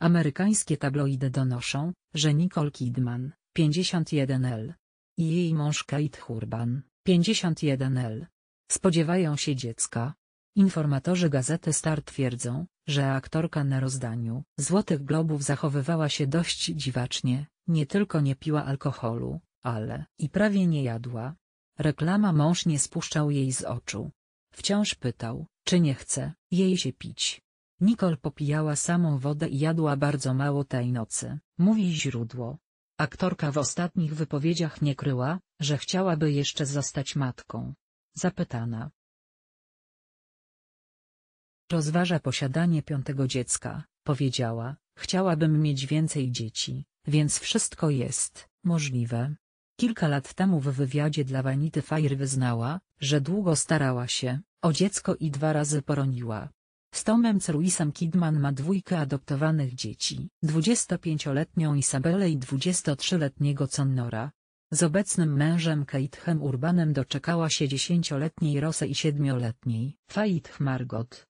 Amerykańskie tabloidy donoszą, że Nicole Kidman, 51L i jej mąż Kate Hurban, 51L spodziewają się dziecka. Informatorzy gazety Star twierdzą, że aktorka na rozdaniu Złotych Globów zachowywała się dość dziwacznie, nie tylko nie piła alkoholu, ale i prawie nie jadła. Reklama mąż nie spuszczał jej z oczu. Wciąż pytał, czy nie chce jej się pić. Nicole popijała samą wodę i jadła bardzo mało tej nocy, mówi źródło. Aktorka w ostatnich wypowiedziach nie kryła, że chciałaby jeszcze zostać matką. Zapytana. Rozważa posiadanie piątego dziecka, powiedziała, chciałabym mieć więcej dzieci, więc wszystko jest możliwe. Kilka lat temu w wywiadzie dla Vanity Fair wyznała, że długo starała się, o dziecko i dwa razy poroniła, z Tomem Cruisem Kidman ma dwójkę adoptowanych dzieci, 25-letnią Isabelę i 23-letniego Connora. Z obecnym mężem Keithem Urbanem doczekała się 10-letniej Rosy i 7-letniej Faith Margot.